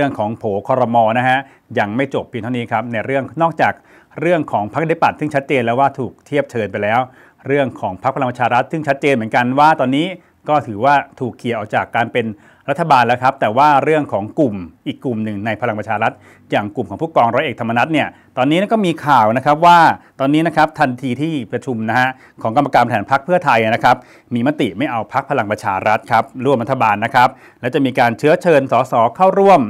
เรื่องของโผคอรมอนะฮะยังไม่จบเพียงเท่านี้ครับในเรื่องนอกจากเรื่องของพรรคเดปัตซึ่งชัดเจนแล้วว่าถูกเทียบเชิญไปแล้ว เรื่องของพรรคพลังประชารัฐซึ่งชัดเจนเหมือนกันว่าตอนนี้ก็ถือว่าถูกเคลียร์ออกจากการเป็นรัฐบาลแล้วครับ แต่ว่าเรื่องของกลุ่ม อีกกลุ่มหนึ่งในพลังประชารัฐอย่างกลุ่มของผู้กองร้อยเอกธรรมนัฐเนี่ยตอนนี้ก็มีข่าวนะครับว่าตอนนี้นะครับทันทีที่ประชุมนะฮะของกรรมการแผนพักเพื่อไทยนะครับมีมติไม่เอาพักพลังประชารัฐครับร่วมรัฐบาลนะครับ และจะมีการเชื้อเชิญสสเข้าร่วม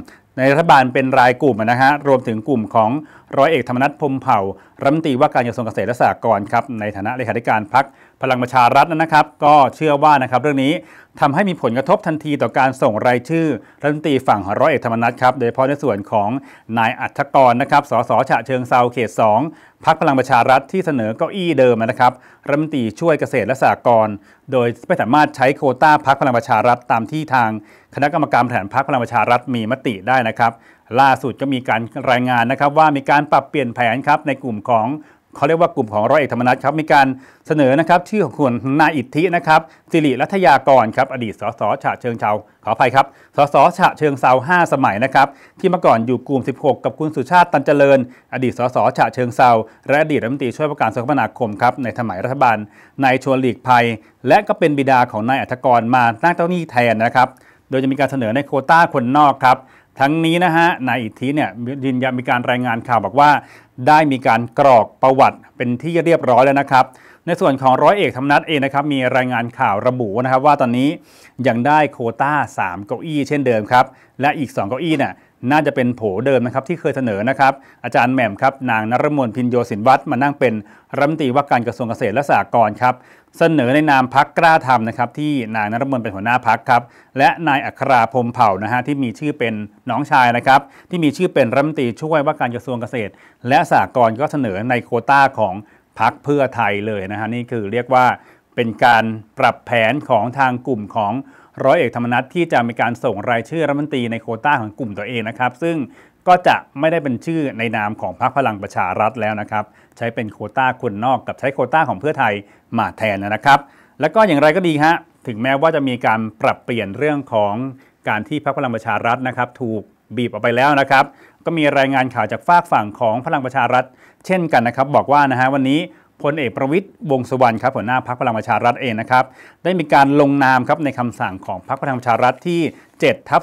ในรัฐบาลเป็นรายกลุ่มนะฮะรวมถึงกลุ่มของร้อยเอกธรรมนัฐพมเผ่ารัฐมนตรีว่าการกระทรวงเกษตรและสหกรณ์ครับในฐานะเลขาธิการพักพลังประชารัฐนะครับ ก็เชื่อว่านะครับเรื่องนี้ทำให้มีผลกระทบทันทีต่อการส่งรายชื่อรัฐมนตรีฝั่งร้อยเอกธรรมนัฐครับโดยเฉพาะในส่วนของนายอัธกรนะครับสสฉะเชิงเซาเขต 2พักพลังประชารัฐที่เสนอเก้าอี้เดิมนะครับรัฐมนตรีช่วยเกษตรและสหกรณ์โดยไม่สามารถใช้โคต้าพักพลังประชารัฐ ตามที่ทาง คณะกรรมการแผนพักพลังประชารัฐมีมติได้นะครับ ล่าสุดก็มีการรายงานนะครับ ว่ามีการปรับเปลี่ยนแผนครับในกลุ่มของเขาเรียกว่ากลุ่มของร้อยเอกธรรมนัฐครับมีการเสนอนะครับชื่อของคุณนายอิทธินะครับสิริรัทยากรครับอดีตสสฉะเชิงเซาขออภัยครับสสฉะเชิงเซา5สมัยนะครับที่เมื่อก่อนอยู่กลุ่ม 16 กับคุณสุชาติตันเจริญ อดีตสสฉะเชิงเซาและอดีตรัฐมนตรีช่วยประการสคมนาคมครับในสมัยรัฐบาลนายชวนหลีกภัย และก็เป็นบิดาของนายอัธกรมานั้งเจ้าหนี้แทนนะครับโดยจะมีการเสนอในโคต้าคนนอกครับ ทั้งนี้นะฮะนายอิทธิเนี่ยยืนยันมีการรายงานข่าวบอกว่าได้มีการกรอกประวัติเป็นที่เรียบร้อยแล้วนะครับในส่วนของร้อยเอกธรรมนัฐเองนะครับมีรายงานข่าวระบุนะครับ ว่าตอนนี้ยังได้โคต้า 3 เก้าอี้เช่นเดิมครับ และอีก 2 เก้าอี้เนี่ยน่าจะเป็นโผเดิมนะครับที่เคยเสนอนะครับ อาจารย์แหม่มครับนางนรมนพินโยสินวัตรมานั่งเป็นรัฐมนตรีว่าการกระทรวงเกษตรและสหกรณ์ครับ เสนอในนามพักกล้าทำนะครับที่นางนรมนเป็นหัวหน้าพักครับและนายอัคราพมเผ่านะฮะที่มีชื่อเป็นน้องชายนะครับ ที่มีชื่อเป็นรัฐมนตรีช่วยว่าการกระทรวงเกษตร และสหกรณ์ก็เสนอในโคต้าของพักเพื่อไทยเลยนะฮะนี่คือเรียกว่าเป็นการปรับแผนของทางกลุ่มของร้อยเอกธรรมนัฐที่จะมีการส่งรายชื่อรัฐมนตรีในโคต้าของกลุ่มตัวเองนะครับ ซึ่งก็จะไม่ได้เป็นชื่อในนามของพรรคพลังประชารัฐแล้วนะครับ ใช้เป็นโคต้าคนนอกกับใช้โคต้าของเพื่อไทยมาแทนนะครับ แล้วก็อย่างไรก็ดีฮะถึงแม้ว่าจะมีการปรับเปลี่ยนเรื่องของการที่พรรคพลังประชารัฐนะครับ ถูกบีบออกไปแล้วนะครับก็มีรายงานข่าวจากฝากฝั่งของพลังประชารัฐ เช่นกันนะครับบอกว่านะฮะวันนี้พลเอกประวิตยวงสุวรรณครับหัวหน้าพักพลังประชารัฐเองนะครับได้มีการลงนามครับในคำสั่งของพักพลังประชารัฐที่7ทับ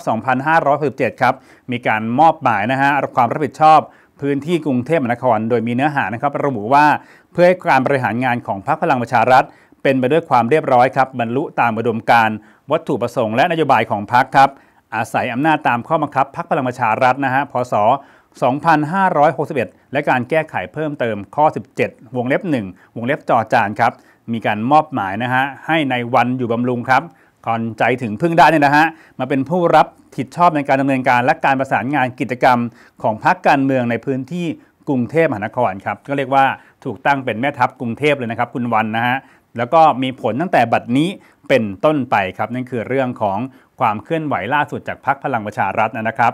2567ครับมีการมอบหมายนะฮะความรับผิดชอบพื้นที่กรุงเทพมหานครโดยมีเนื้อหานะครับระบุว่าเพื่อให้การบริหารงานของพรรคพลังประชารัฐ เป็นไปด้วยความเรียบร้อยครับบรรลุตามอุดมการณ์วัตถุประสงค์และนโยบายของพรรคครับอาศัยอำนาจตามข้อบังคับ พรรคพลังประชารัฐนะฮะพศ 2561 และการแก้ไขเพิ่มเติมข้อ 17 วงเล็บ 1 วงเล็บจอจานครับ มีการมอบหมายนะฮะให้ในวันอยู่บำรุงครับ ก่อนใจถึงพึ่งได้เนี่ยนะฮะ มาเป็นผู้รับผิดชอบในการดำเนินการและการประสานงานกิจกรรม ของพรรคการเมืองในพื้นที่กรุงเทพมหานครครับ ก็เรียกว่าถูกตั้งเป็นแม่ทัพกรุงเทพเลยนะครับคุณวันนะฮะแล้วก็มีผลตั้งแต่บัดนี้เป็นต้นไปครับ นั่นคือเรื่องของความเคลื่อนไหวล่าสุดจากพักพลังประชารัฐนะครับ